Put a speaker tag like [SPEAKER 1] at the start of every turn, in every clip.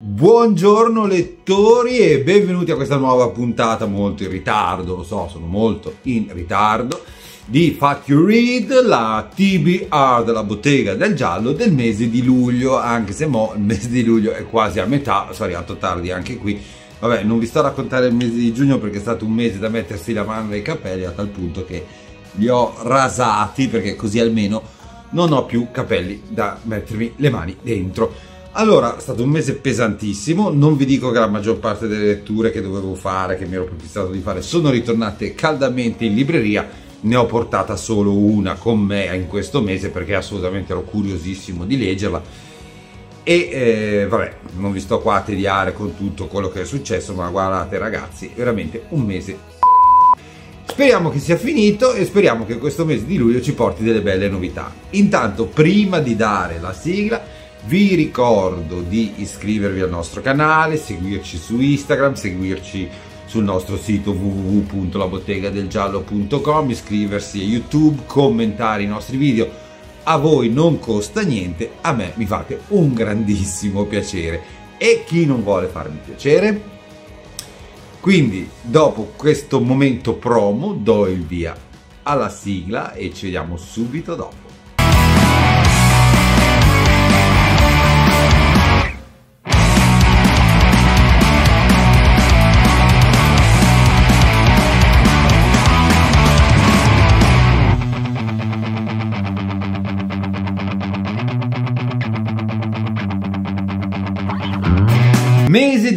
[SPEAKER 1] Buongiorno lettori e benvenuti a questa nuova puntata molto in ritardo, lo so, sono molto in ritardo di Fat You Read, la TBR della bottega del giallo del mese di luglio, anche se mo il mese di luglio è quasi a metà, sono arrivato tardi anche qui. Vabbè, non vi sto a raccontare il mese di giugno perché è stato un mese da mettersi la mano nei capelli a tal punto che li ho rasati perché così almeno non ho più capelli da mettermi le mani dentro. Allora, è stato un mese pesantissimo, non vi dico che la maggior parte delle letture che dovevo fare, che mi ero prefissato di fare, sono ritornate caldamente in libreria, ne ho portata solo una con me in questo mese perché assolutamente ero curiosissimo di leggerla e eh, vabbè, non vi sto qua a tediare con tutto quello che è successo, ma guardate ragazzi, veramente un mese Speriamo che sia finito e speriamo che questo mese di luglio ci porti delle belle novità. Intanto, prima di dare la sigla, vi ricordo di iscrivervi al nostro canale, seguirci su Instagram, seguirci sul nostro sito wwwlabottega iscriversi a YouTube, commentare i nostri video. A voi non costa niente, a me mi fate un grandissimo piacere. E chi non vuole farmi piacere? Quindi, dopo questo momento promo, do il via alla sigla e ci vediamo subito dopo.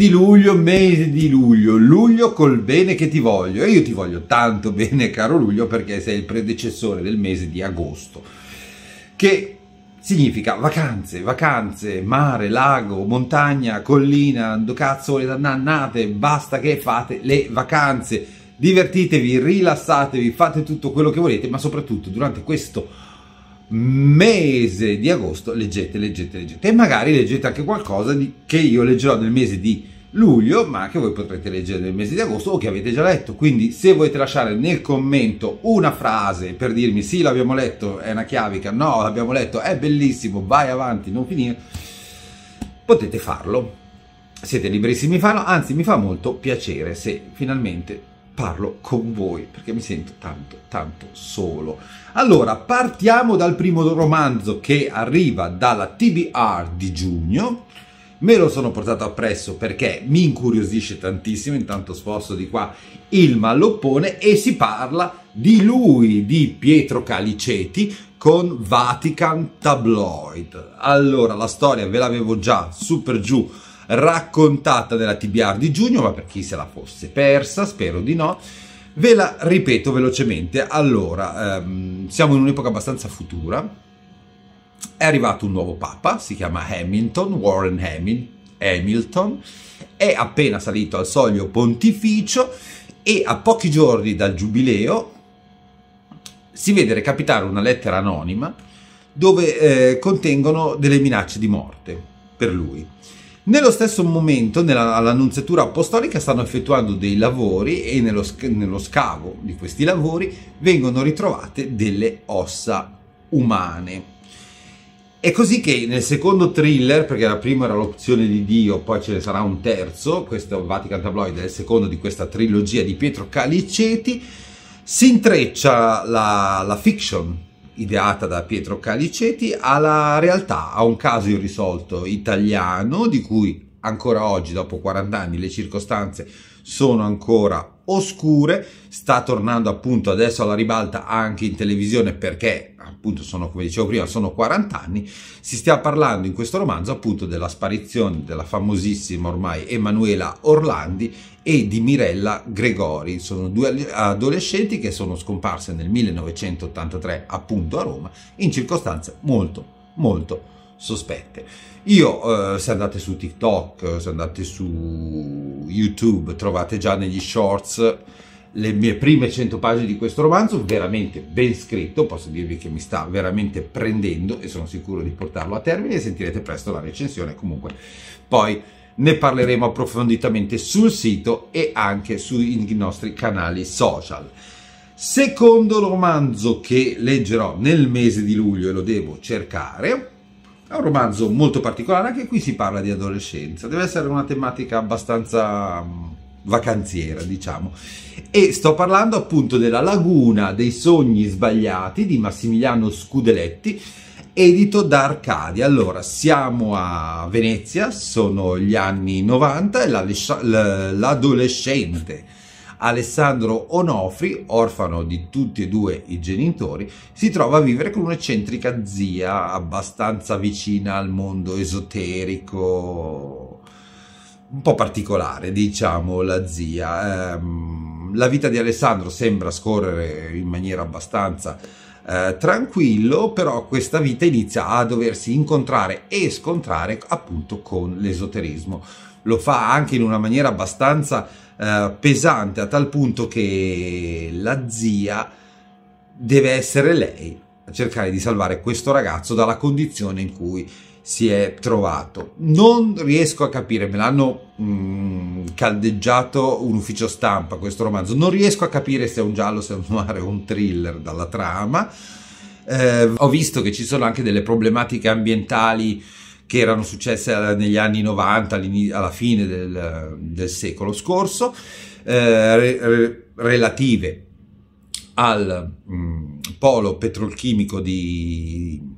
[SPEAKER 1] di luglio, mese di luglio, luglio col bene che ti voglio. E io ti voglio tanto bene, caro luglio, perché sei il predecessore del mese di agosto, che significa vacanze, vacanze, mare, lago, montagna, collina, do cazzo le dannate, basta che fate le vacanze. Divertitevi, rilassatevi, fate tutto quello che volete, ma soprattutto durante questo mese di agosto leggete, leggete, leggete e magari leggete anche qualcosa di, che io leggerò nel mese di luglio ma che voi potrete leggere nel mese di agosto o che avete già letto quindi se volete lasciare nel commento una frase per dirmi sì l'abbiamo letto è una chiavica no l'abbiamo letto è bellissimo vai avanti non finire potete farlo siete liberissimi di farlo anzi mi fa molto piacere se finalmente parlo con voi perché mi sento tanto, tanto solo. Allora, partiamo dal primo romanzo che arriva dalla TBR di giugno. Me lo sono portato appresso perché mi incuriosisce tantissimo, intanto sposto di qua il malloppone e si parla di lui, di Pietro Caliceti con Vatican Tabloid. Allora, la storia ve l'avevo già super giù raccontata della TBR di giugno, ma per chi se la fosse persa, spero di no. Ve la ripeto velocemente, allora, ehm, siamo in un'epoca abbastanza futura, è arrivato un nuovo papa, si chiama Hamilton, Warren Hamilton, Hamilton, è appena salito al soglio pontificio e a pochi giorni dal giubileo si vede recapitare una lettera anonima dove eh, contengono delle minacce di morte per lui. Nello stesso momento, nella, all'annunziatura apostolica, stanno effettuando dei lavori e nello, nello scavo di questi lavori vengono ritrovate delle ossa umane. È così che nel secondo thriller, perché la prima era l'opzione di Dio, poi ce ne sarà un terzo, questo Vatican Tabloid è il secondo di questa trilogia di Pietro Caliceti, si intreccia la, la fiction ideata da Pietro Caliceti alla realtà, a un caso irrisolto italiano di cui ancora oggi, dopo 40 anni, le circostanze sono ancora oscure, sta tornando appunto adesso alla ribalta anche in televisione perché appunto sono come dicevo prima, sono 40 anni, si stia parlando in questo romanzo appunto della sparizione della famosissima ormai Emanuela Orlandi e di Mirella Gregori, sono due adolescenti che sono scomparse nel 1983 appunto a Roma in circostanze molto molto sospette. Io, eh, se andate su TikTok, se andate su YouTube, trovate già negli shorts le mie prime 100 pagine di questo romanzo, veramente ben scritto, posso dirvi che mi sta veramente prendendo e sono sicuro di portarlo a termine e sentirete presto la recensione comunque. Poi ne parleremo approfonditamente sul sito e anche sui nostri canali social. Secondo romanzo che leggerò nel mese di luglio e lo devo cercare, è un romanzo molto particolare, anche qui si parla di adolescenza, deve essere una tematica abbastanza vacanziera, diciamo. E sto parlando appunto della Laguna dei sogni sbagliati di Massimiliano Scudeletti, edito da Arcadia. Allora, siamo a Venezia, sono gli anni 90 e l'adolescente Alessandro Onofri, orfano di tutti e due i genitori, si trova a vivere con un'eccentrica zia abbastanza vicina al mondo esoterico un po' particolare, diciamo, la zia. Ehm, la vita di Alessandro sembra scorrere in maniera abbastanza eh, tranquillo, però questa vita inizia a doversi incontrare e scontrare appunto con l'esoterismo. Lo fa anche in una maniera abbastanza eh, pesante, a tal punto che la zia deve essere lei a cercare di salvare questo ragazzo dalla condizione in cui si è trovato. Non riesco a capire, me l'hanno mh, mm, caldeggiato un ufficio stampa questo romanzo, non riesco a capire se è un giallo, se è un noir o un thriller dalla trama. Eh, ho visto che ci sono anche delle problematiche ambientali che erano successe eh, negli anni 90, alla fine del, del secolo scorso, eh, re, re, relative al mh, mm, polo petrolchimico di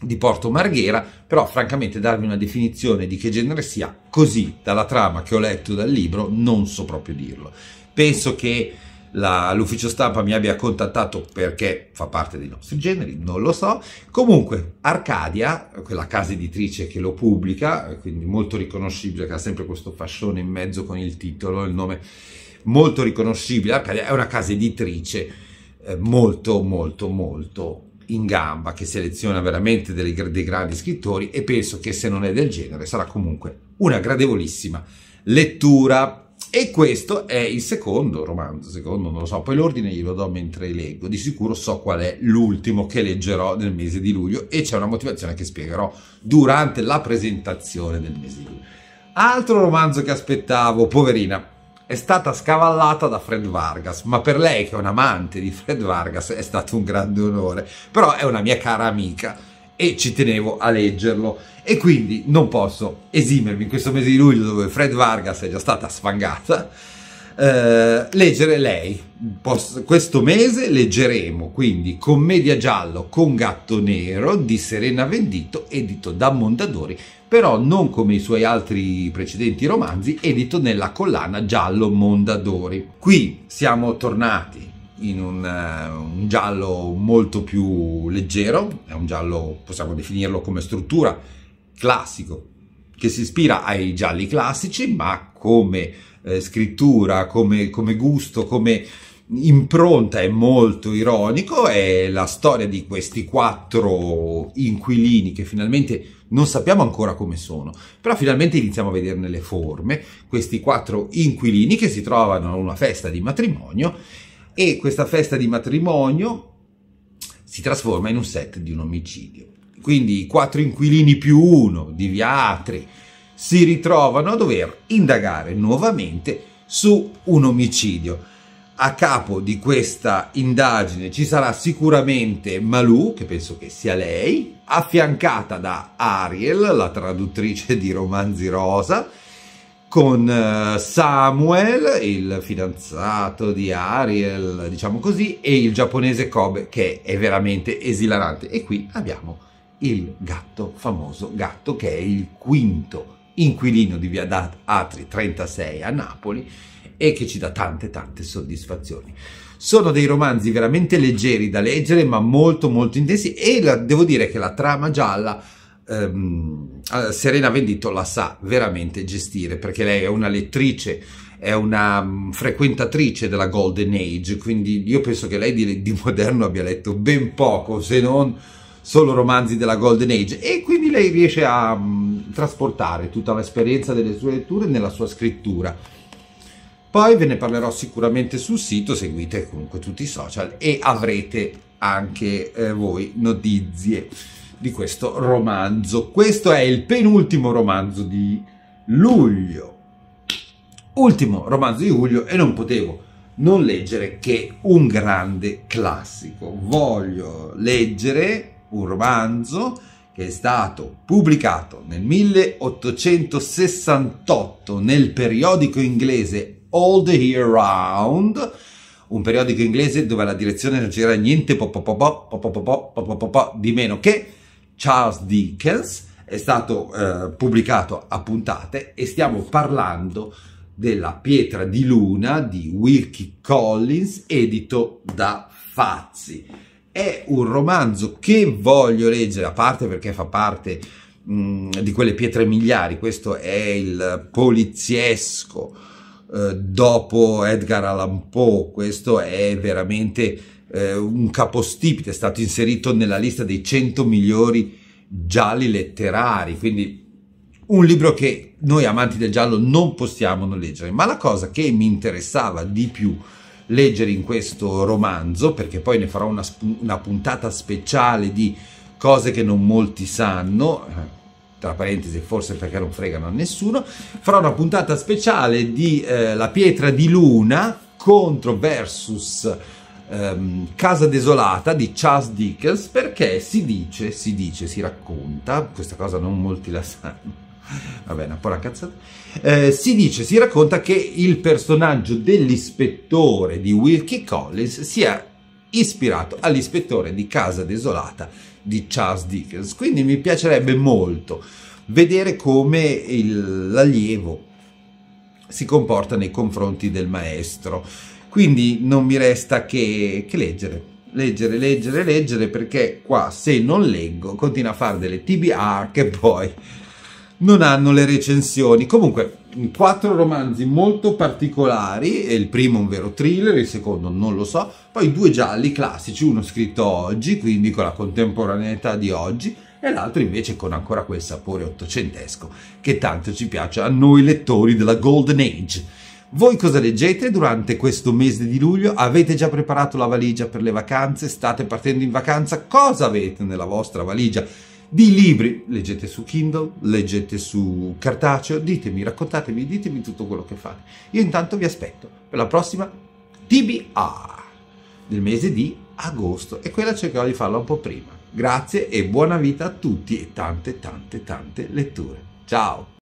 [SPEAKER 1] di Porto Marghera, però francamente darvi una definizione di che genere sia, così dalla trama che ho letto dal libro, non so proprio dirlo. Penso che la, l'ufficio stampa mi abbia contattato perché fa parte dei nostri generi, non lo so. Comunque, Arcadia, quella casa editrice che lo pubblica, quindi molto riconoscibile, che ha sempre questo fascione in mezzo con il titolo, il nome molto riconoscibile, Arcadia è una casa editrice eh, molto molto molto in gamba che seleziona veramente dei, dei grandi scrittori e penso che se non è del genere sarà comunque una gradevolissima lettura. E questo è il secondo romanzo, secondo non lo so, poi l'ordine glielo do mentre leggo, di sicuro so qual è l'ultimo che leggerò nel mese di luglio e c'è una motivazione che spiegherò durante la presentazione del mese di luglio. Altro romanzo che aspettavo, poverina, è stata scavallata da Fred Vargas, ma per lei che è un amante di Fred Vargas è stato un grande onore, però è una mia cara amica e ci tenevo a leggerlo e quindi non posso esimermi in questo mese di luglio dove Fred Vargas è già stata sfangata eh, leggere lei. questo mese leggeremo quindi Commedia giallo con gatto nero di Serena Vendito, edito da Mondadori, però non come i suoi altri precedenti romanzi, edito nella collana giallo Mondadori. Qui siamo tornati in un, uh, un, giallo molto più leggero, è un giallo, possiamo definirlo come struttura classico, che si ispira ai gialli classici, ma come eh, scrittura, come, come gusto, come impronta è molto ironico è la storia di questi quattro inquilini che finalmente non sappiamo ancora come sono, però finalmente iniziamo a vederne le forme, questi quattro inquilini che si trovano a una festa di matrimonio e questa festa di matrimonio si trasforma in un set di un omicidio. Quindi i quattro inquilini più uno di Viatri, si ritrovano a dover indagare nuovamente su un omicidio. A capo di questa indagine ci sarà sicuramente Malou, che penso che sia lei, affiancata da Ariel, la traduttrice di Romanzi Rosa, con eh, Samuel, il fidanzato di Ariel, diciamo così, e il giapponese Kobe, che è veramente esilarante. E qui abbiamo il gatto, famoso gatto, che è il quinto inquilino di via Atri 36 a Napoli e che ci dà tante tante soddisfazioni. Sono dei romanzi veramente leggeri da leggere ma molto molto intensi e la, devo dire che la trama gialla ehm, Serena Vendito la sa veramente gestire perché lei è una lettrice è una mm, frequentatrice della Golden Age, quindi io penso che lei di, di, moderno abbia letto ben poco, se non solo romanzi della Golden Age, e quindi lei riesce a mm, trasportare tutta l'esperienza delle sue letture nella sua scrittura. Poi ve ne parlerò sicuramente sul sito, seguite comunque tutti i social e avrete anche eh, voi notizie di questo romanzo. Questo è il penultimo romanzo di luglio. Ultimo romanzo di luglio e non potevo non leggere che un grande classico. Voglio leggere un romanzo che è stato pubblicato nel 1868 nel periodico inglese All the Year Round, un periodico inglese dove la direzione non c'era niente po po po di meno che Charles Dickens, è stato eh, pubblicato a puntate e stiamo parlando della Pietra di Luna di Wilkie Collins, edito da Fazzi è un romanzo che voglio leggere, a parte perché fa parte mh, di quelle pietre miliari, questo è il poliziesco eh, dopo Edgar Allan Poe, questo è veramente eh, un capostipite, è stato inserito nella lista dei 100 migliori gialli letterari, quindi un libro che noi amanti del giallo non possiamo non leggere, ma la cosa che mi interessava di più leggere in questo romanzo, perché poi ne farò una, una puntata speciale di cose che non molti sanno, eh, tra parentesi forse perché non fregano a nessuno, farò una puntata speciale di eh, La pietra di luna contro versus ehm, Casa desolata di Charles Dickens perché si dice, si dice, si racconta, questa cosa non molti la sanno, Vabbè, una po' la cazzata. Eh, si dice, si racconta che il personaggio dell'ispettore di Wilkie Collins sia ispirato all'ispettore di Casa Desolata di Charles Dickens. Quindi mi piacerebbe molto vedere come il, l'allievo si comporta nei confronti del maestro. Quindi non mi resta che, che leggere leggere, leggere, leggere perché qua se non leggo continua a fare delle TBA che poi non hanno le recensioni. Comunque, quattro romanzi molto particolari, e il primo un vero thriller, il secondo non lo so, poi due gialli classici, uno scritto oggi, quindi con la contemporaneità di oggi, e l'altro invece con ancora quel sapore ottocentesco che tanto ci piace a noi lettori della Golden Age. Voi cosa leggete durante questo mese di luglio? Avete già preparato la valigia per le vacanze? State partendo in vacanza? Cosa avete nella vostra valigia? di libri, leggete su Kindle, leggete su cartaceo, ditemi, raccontatemi, ditemi tutto quello che fate. Io intanto vi aspetto per la prossima TBR del mese di agosto e quella cercherò di farla un po' prima. Grazie e buona vita a tutti e tante tante tante letture. Ciao!